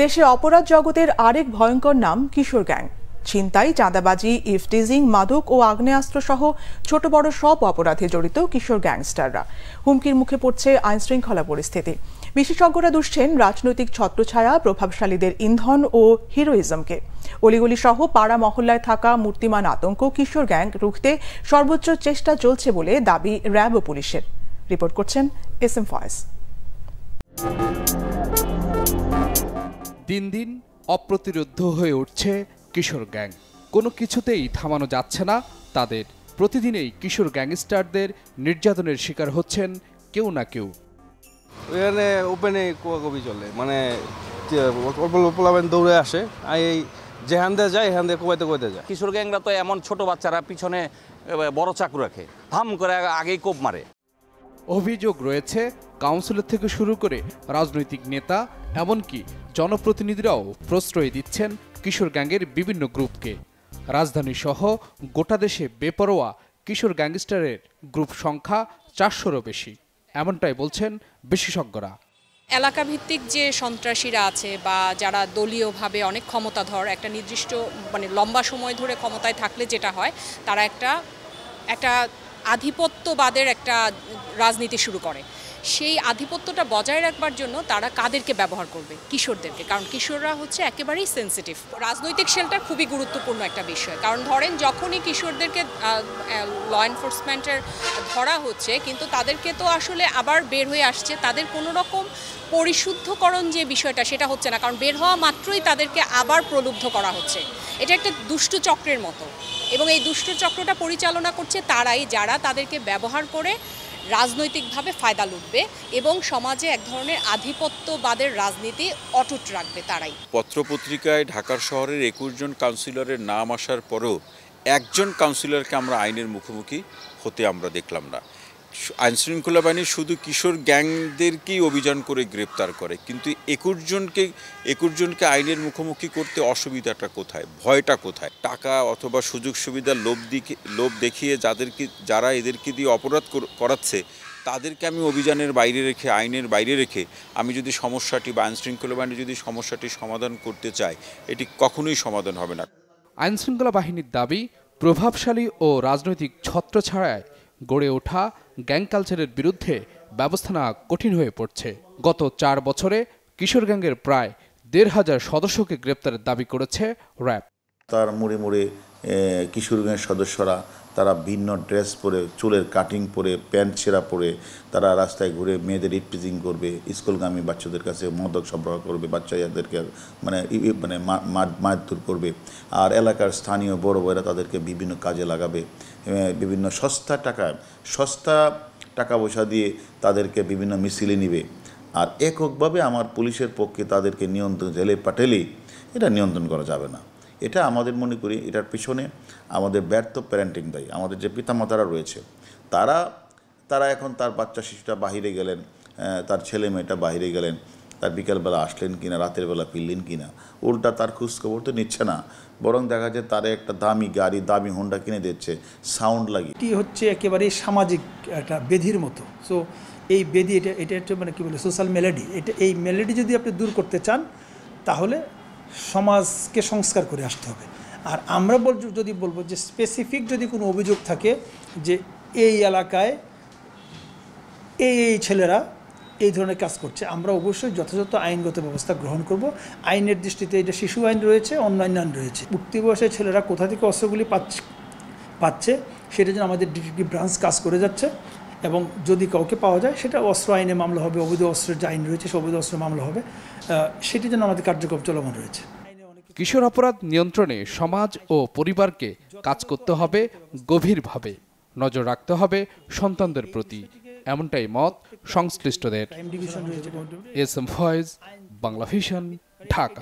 দেশের অপরাধ জগতের আরেক ভয়ঙ্কর নাম কিশোর গ্যাং ছিনতাই চাঁদাবাজি ইফটিজিং মাদক ও আগ্নেয়াস্ত্র সহ ছোট বড় সব অপরাধে জড়িত কিশোর গ্যাংস্টাররা হুমকির মুখে পড়ছে আইনশৃঙ্খলা পরিস্থিতি বিশেষজ্ঞরা দুষছেন রাজনৈতিক ছত্রছায়া প্রভাবশালীদের ইন্ধন ও হিরোইজমকে অলিগুলি সহ পাড়া মহল্লায় থাকা মূর্তিমান আতঙ্ক কিশোর গ্যাং রুখতে সর্বোচ্চ চেষ্টা চলছে বলে দাবি র্যাব ও পুলিশের রিপোর্ট করছেন এস এম ফয়েজ দিন দিন অপ্রতিরোধ হয়ে উঠছে কিশোর গ্যাং কোনো কিছুতেই থামানো যাচ্ছে না তাদের প্রতিদিনেই কিশোর গ্যাংস্টারদের নির্যাতনের শিকার হচ্ছেন কেউ না কেউ এখানে ওপেনে কোয়াকবি চলে মানে দৌড়ে আসে এই যে দিয়ে যায় এখান দিয়ে কোবাইতে কোবাইতে যায় কিশোর গ্যাংরা তো এমন ছোট বাচ্চারা পিছনে বড় চাকু রাখে হাম করে আগেই কোপ মারে অভিযোগ রয়েছে কাউন্সিলর থেকে শুরু করে রাজনৈতিক নেতা এমনকি জনপ্রতিনিধিরাও প্রশ্রয় দিচ্ছেন কিশোর গ্যাংয়ের বিভিন্ন গ্রুপকে রাজধানী সহ গোটা দেশে বেপরোয়া কিশোর গ্যাংস্টারের গ্রুপ সংখ্যা চারশোরও বেশি এমনটাই বলছেন বিশেষজ্ঞরা এলাকা ভিত্তিক যে সন্ত্রাসীরা আছে বা যারা দলীয়ভাবে অনেক ক্ষমতাধর একটা নির্দিষ্ট মানে লম্বা সময় ধরে ক্ষমতায় থাকলে যেটা হয় তারা একটা একটা আধিপত্যবাদের একটা রাজনীতি শুরু করে সেই আধিপত্যটা বজায় রাখবার জন্য তারা কাদেরকে ব্যবহার করবে কিশোরদেরকে কারণ কিশোররা হচ্ছে একেবারেই সেন্সিটিভ রাজনৈতিক সেলটা খুবই গুরুত্বপূর্ণ একটা বিষয় কারণ ধরেন যখনই কিশোরদেরকে ল এনফোর্সমেন্টের ধরা হচ্ছে কিন্তু তাদেরকে তো আসলে আবার বের হয়ে আসছে তাদের কোনো রকম পরিশুদ্ধকরণ যে বিষয়টা সেটা হচ্ছে না কারণ বের হওয়া মাত্রই তাদেরকে আবার প্রলুব্ধ করা হচ্ছে এটা একটা দুষ্ট চক্রের মতো এবং এই দুষ্ট চক্রটা পরিচালনা করছে তারাই যারা তাদেরকে ব্যবহার করে রাজনৈতিকভাবে ফায়দা লুটবে এবং সমাজে এক ধরনের আধিপত্যবাদের রাজনীতি অটুট রাখবে তারাই পত্রপত্রিকায় ঢাকার শহরের একুশ জন কাউন্সিলরের নাম আসার পরেও একজন কাউন্সিলরকে আমরা আইনের মুখোমুখি হতে আমরা দেখলাম না আইনশৃঙ্খলা বাহিনী শুধু কিশোর গ্যাংদেরকেই অভিযান করে গ্রেপ্তার করে কিন্তু একুশ জনকে একুশ জনকে আইনের মুখোমুখি করতে অসুবিধাটা কোথায় ভয়টা কোথায় টাকা অথবা সুযোগ সুবিধা লোভ দিকে লোভ দেখিয়ে যাদেরকে যারা এদেরকে দিয়ে অপরাধ করাচ্ছে তাদেরকে আমি অভিযানের বাইরে রেখে আইনের বাইরে রেখে আমি যদি সমস্যাটি বা আইনশৃঙ্খলা বাহিনী যদি সমস্যাটি সমাধান করতে চাই এটি কখনোই সমাধান হবে না আইনশৃঙ্খলা বাহিনীর দাবি প্রভাবশালী ও রাজনৈতিক ছত্র ছাড়ায় গড়ে ওঠা গ্যাং কালচারের বিরুদ্ধে ব্যবস্থা নেওয়া কঠিন হয়ে পড়ছে গত চার বছরে কিশোর গ্যাংয়ের প্রায় দেড় হাজার সদস্যকে গ্রেপ্তারের দাবি করেছে র্যাব তার মুড়ে মুড়ে কিশোর গ্যাংয়ের সদস্যরা তারা ভিন্ন ড্রেস পরে চুলের কাটিং পরে প্যান্ট ছেঁড়া পরে তারা রাস্তায় ঘুরে মেয়েদের ইটপিজিং করবে স্কুলগামী বাচ্চাদের কাছে মদক সরবরাহ করবে বাচ্চাদেরকে মানে মানে মারধর করবে আর এলাকার স্থানীয় বড় বড়রা তাদেরকে বিভিন্ন কাজে লাগাবে বিভিন্ন সস্তা টাকা সস্তা টাকা পয়সা দিয়ে তাদেরকে বিভিন্ন মিছিলে নিবে আর এককভাবে আমার পুলিশের পক্ষে তাদেরকে নিয়ন্ত্রণ জেলে পাঠালে এটা নিয়ন্ত্রণ করা যাবে না এটা আমাদের মনে করি এটার পিছনে আমাদের ব্যর্থ প্যারেন্টিং দেয় আমাদের যে পিতামাতারা রয়েছে তারা তারা এখন তার বাচ্চা শিশুটা বাহিরে গেলেন তার ছেলে মেয়েটা বাহিরে গেলেন তার বিকালবেলা আসলেন কিনা রাতের বেলা ফিরলেন কিনা উল্টা তার খোঁজখবর তো নিচ্ছে না বরং দেখা যায় তারে একটা দামি গাড়ি দামি হোন্ডা কিনে দিচ্ছে সাউন্ড লাগে এটি হচ্ছে একেবারে সামাজিক একটা বেধির মতো সো এই বেদি এটা এটা হচ্ছে মানে কী বলে সোশ্যাল মেলেডি এটা এই মেলেডি যদি আপনি দূর করতে চান তাহলে সমাজকে সংস্কার করে আসতে হবে আর আমরা বল যদি বলবো যে স্পেসিফিক যদি কোনো অভিযোগ থাকে যে এই এলাকায় এই এই ছেলেরা এই ধরনের কাজ করছে আমরা অবশ্যই যথাযথ আইনগত ব্যবস্থা গ্রহণ করব আইনের দৃষ্টিতে এটা শিশু আইন রয়েছে অন্যান্য আইন রয়েছে উক্তি বয়সের ছেলেরা কোথা থেকে অস্ত্রগুলি পাচ্ছে পাচ্ছে সেটা যেন আমাদের ডিটিভি ব্রাঞ্চ কাজ করে যাচ্ছে এবং যদি কাউকে পাওয়া যায় সেটা অস্ত্র আইনে মামলা হবে অবৈধ অস্ত্রের যে আইন রয়েছে সে অবৈধ অস্ত্র মামলা হবে সেটি যেন আমাদের কার্যক্রম চলমান রয়েছে কিশোর অপরাধ নিয়ন্ত্রণে সমাজ ও পরিবারকে কাজ করতে হবে গভীরভাবে নজর রাখতে হবে সন্তানদের প্রতি এমনটাই মত সংশ্লিষ্টদের S M Foyez Bangla vision Dhaka